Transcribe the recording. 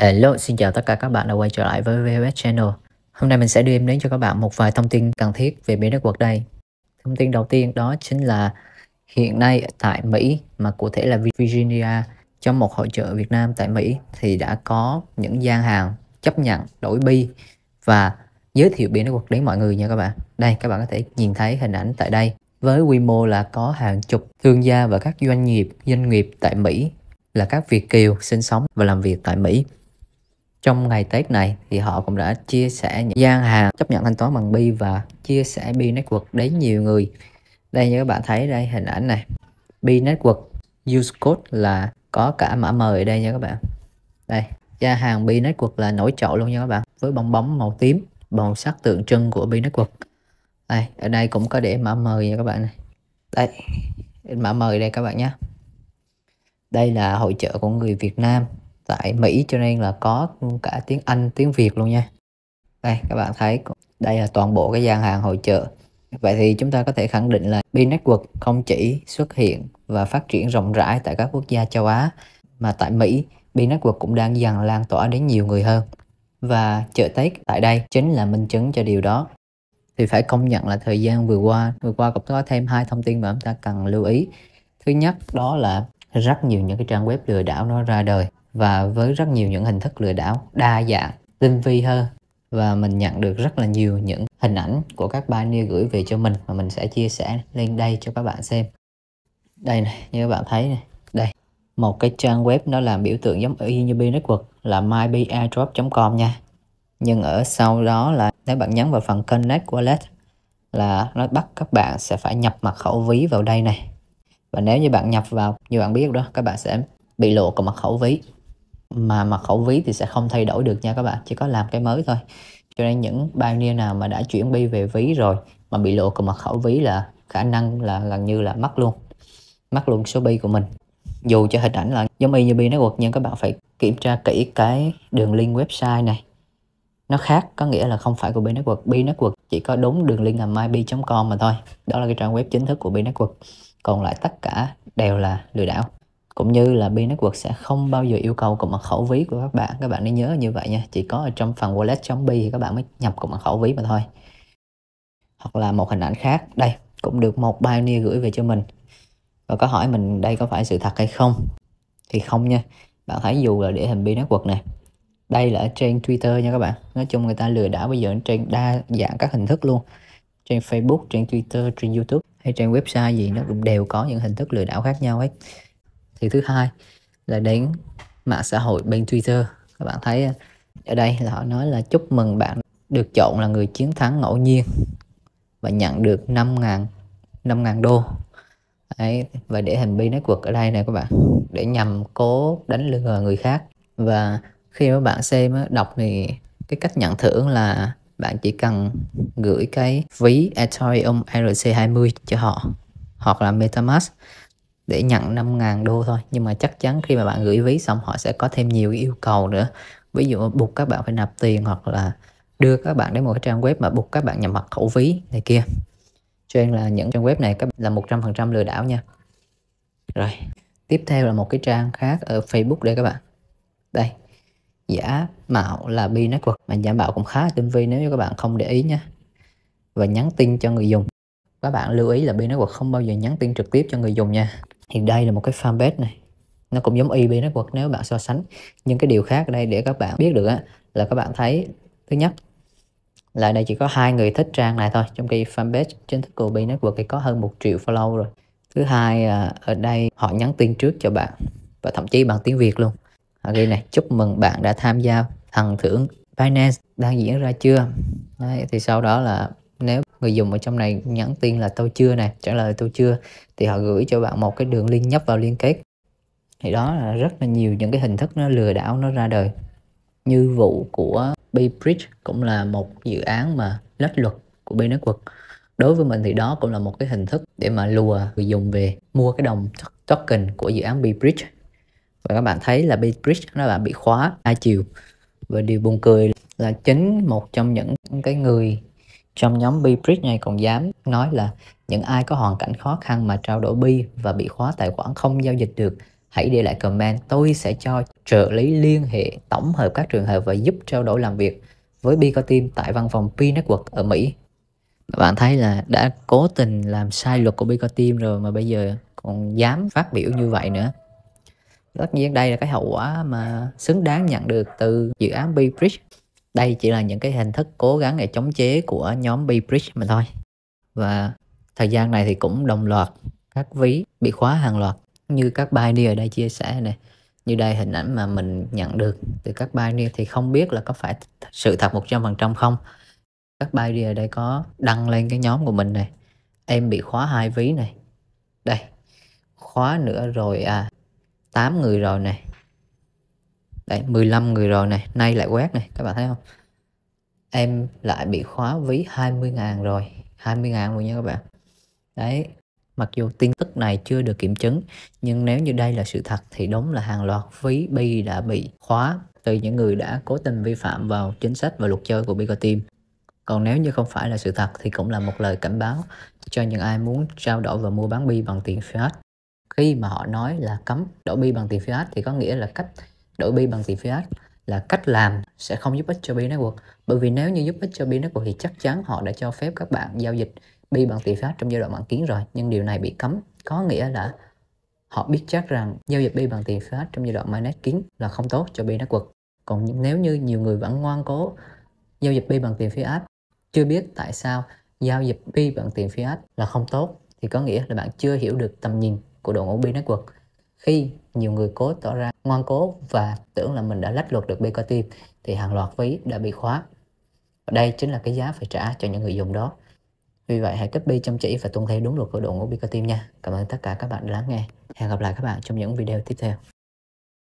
Hello, xin chào tất cả các bạn đã quay trở lại với VHS Channel. Hôm nay mình sẽ đưa em đến cho các bạn một vài thông tin cần thiết về biến đất quật đây. Thông tin đầu tiên đó chính là hiện nay tại Mỹ, mà cụ thể là Virginia, trong một hội trợ Việt Nam tại Mỹ thì đã có những gian hàng chấp nhận đổi bi và giới thiệu biến đất quật đến mọi người nha các bạn. Đây, các bạn có thể nhìn thấy hình ảnh tại đây. Với quy mô là có hàng chục thương gia và các doanh nghiệp, doanh nghiệp tại Mỹ là các Việt Kiều sinh sống và làm việc tại Mỹ trong ngày Tết này thì họ cũng đã chia sẻ những gian hàng chấp nhận thanh toán bằng Bi và chia sẻ Bi Network đến nhiều người. Đây như các bạn thấy đây hình ảnh này. Bi Network use code là có cả mã mời ở đây nha các bạn. Đây, gian hàng Bi Network là nổi trội luôn nha các bạn với bong bóng màu tím màu sắc tượng trưng của Bi Network đây ở đây cũng có để mã mời nha các bạn này đây mã mời đây các bạn nhé đây là hội trợ của người Việt Nam tại Mỹ cho nên là có cả tiếng Anh tiếng Việt luôn nha đây các bạn thấy đây là toàn bộ cái gian hàng hội chợ Vậy thì chúng ta có thể khẳng định là B-Network không chỉ xuất hiện và phát triển rộng rãi tại các quốc gia châu Á mà tại Mỹ, B-Network cũng đang dần lan tỏa đến nhiều người hơn. Và chợ Tết tại đây chính là minh chứng cho điều đó. Thì phải công nhận là thời gian vừa qua, vừa qua cũng có thêm hai thông tin mà chúng ta cần lưu ý. Thứ nhất đó là rất nhiều những cái trang web lừa đảo nó ra đời và với rất nhiều những hình thức lừa đảo đa dạng, tinh vi hơn và mình nhận được rất là nhiều những hình ảnh của các banner gửi về cho mình và mình sẽ chia sẻ lên đây cho các bạn xem. Đây này, như các bạn thấy này, đây một cái trang web nó làm biểu tượng giống ở UNB Network là mybairdrop.com nha. Nhưng ở sau đó là nếu bạn nhấn vào phần Connect Wallet là nó bắt các bạn sẽ phải nhập mật khẩu ví vào đây này. Và nếu như bạn nhập vào, như bạn biết đó, các bạn sẽ bị lộ cái mật khẩu ví mà mật khẩu ví thì sẽ không thay đổi được nha các bạn chỉ có làm cái mới thôi cho nên những pioneer nào mà đã chuyển bi về ví rồi mà bị lộ cùng mật khẩu ví là khả năng là gần như là mất luôn mất luôn số bi của mình dù cho hình ảnh là giống y như bi nó quật nhưng các bạn phải kiểm tra kỹ cái đường link website này nó khác có nghĩa là không phải của bi network bi network chỉ có đúng đường link là mybi com mà thôi đó là cái trang web chính thức của bi network còn lại tất cả đều là lừa đảo cũng như là Pin Network sẽ không bao giờ yêu cầu cộng mật khẩu ví của các bạn các bạn nên nhớ như vậy nha chỉ có ở trong phần wallet bi thì các bạn mới nhập cộng mật khẩu ví mà thôi hoặc là một hình ảnh khác đây cũng được một Pioneer gửi về cho mình và có hỏi mình đây có phải sự thật hay không thì không nha bạn thấy dù là địa hình Pin Network này đây là ở trên Twitter nha các bạn nói chung người ta lừa đảo bây giờ trên đa dạng các hình thức luôn trên Facebook trên Twitter trên YouTube hay trên website gì nó cũng đều có những hình thức lừa đảo khác nhau hết thì thứ hai là đến mạng xã hội bên Twitter các bạn thấy ở đây là họ nói là chúc mừng bạn được chọn là người chiến thắng ngẫu nhiên và nhận được 5.000 5.000 đô Đấy, và để hành vi nói quật ở đây này các bạn để nhằm cố đánh lừa người khác và khi mà bạn xem đọc thì cái cách nhận thưởng là bạn chỉ cần gửi cái ví Ethereum ERC20 cho họ hoặc là MetaMask để nhận 5.000 đô thôi nhưng mà chắc chắn khi mà bạn gửi ví xong họ sẽ có thêm nhiều yêu cầu nữa ví dụ buộc các bạn phải nạp tiền hoặc là đưa các bạn đến một cái trang web mà buộc các bạn nhập mật khẩu ví này kia cho nên là những trang web này các là 100% lừa đảo nha rồi tiếp theo là một cái trang khác ở Facebook đây các bạn đây giả mạo là B Network mà giả mạo cũng khá tinh vi nếu như các bạn không để ý nhé và nhắn tin cho người dùng các bạn lưu ý là BNetwork không bao giờ nhắn tin trực tiếp cho người dùng nha thì đây là một cái fanpage này nó cũng giống y Network nếu bạn so sánh nhưng cái điều khác ở đây để các bạn biết được á, là các bạn thấy thứ nhất là đây chỉ có hai người thích trang này thôi trong khi fanpage chính thức của B Network thì có hơn một triệu follow rồi thứ hai à, ở đây họ nhắn tin trước cho bạn và thậm chí bằng tiếng Việt luôn họ ghi này chúc mừng bạn đã tham gia thằng thưởng Binance đang diễn ra chưa Đấy, thì sau đó là người dùng ở trong này nhắn tin là tôi chưa này trả lời tôi chưa thì họ gửi cho bạn một cái đường link nhấp vào liên kết thì đó là rất là nhiều những cái hình thức nó lừa đảo nó ra đời như vụ của Baybridge cũng là một dự án mà lách luật của b đối với mình thì đó cũng là một cái hình thức để mà lùa người dùng về mua cái đồng token của dự án Baybridge và các bạn thấy là Baybridge nó là bị khóa hai chiều và điều buồn cười là chính một trong những cái người trong nhóm Be Bridge này còn dám nói là những ai có hoàn cảnh khó khăn mà trao đổi bi và bị khóa tài khoản không giao dịch được hãy để lại comment tôi sẽ cho trợ lý liên hệ tổng hợp các trường hợp và giúp trao đổi làm việc với Bico Team tại văn phòng P Network ở Mỹ bạn thấy là đã cố tình làm sai luật của Bico Team rồi mà bây giờ còn dám phát biểu như vậy nữa tất nhiên đây là cái hậu quả mà xứng đáng nhận được từ dự án B Bridge đây chỉ là những cái hình thức cố gắng để chống chế của nhóm B Bridge mà thôi và thời gian này thì cũng đồng loạt các ví bị khóa hàng loạt như các bài ở đây chia sẻ này như đây hình ảnh mà mình nhận được từ các bài thì không biết là có phải sự thật 100% không các bài ở đây có đăng lên cái nhóm của mình này em bị khóa hai ví này đây khóa nữa rồi à 8 người rồi này Đấy 15 người rồi này Nay lại quét này Các bạn thấy không Em lại bị khóa ví 20 ngàn rồi 20 ngàn luôn nha các bạn Đấy Mặc dù tin tức này chưa được kiểm chứng Nhưng nếu như đây là sự thật Thì đúng là hàng loạt ví bi đã bị khóa Từ những người đã cố tình vi phạm vào chính sách và luật chơi của Bigo Team còn nếu như không phải là sự thật thì cũng là một lời cảnh báo cho những ai muốn trao đổi và mua bán bi bằng tiền fiat. Khi mà họ nói là cấm đổi bi bằng tiền fiat thì có nghĩa là cách đổi bi bằng tiền fiat là cách làm sẽ không giúp ích cho bi network bởi vì nếu như giúp ích cho bi network thì chắc chắn họ đã cho phép các bạn giao dịch bi bằng tiền fiat trong giai đoạn mạng kiến rồi nhưng điều này bị cấm có nghĩa là họ biết chắc rằng giao dịch bi bằng tiền fiat trong giai đoạn mainnet kiến là không tốt cho bi network còn nếu như nhiều người vẫn ngoan cố giao dịch bi bằng tiền fiat chưa biết tại sao giao dịch bi bằng tiền fiat là không tốt thì có nghĩa là bạn chưa hiểu được tầm nhìn của đội ngũ bi network khi nhiều người cố tỏ ra ngoan cố và tưởng là mình đã lách luật được Bicotin thì hàng loạt ví đã bị khóa. Và đây chính là cái giá phải trả cho những người dùng đó. Vì vậy hãy copy chăm chỉ và tuân theo đúng luật của đội ngũ Bicotin nha. Cảm ơn tất cả các bạn đã lắng nghe. Hẹn gặp lại các bạn trong những video tiếp theo.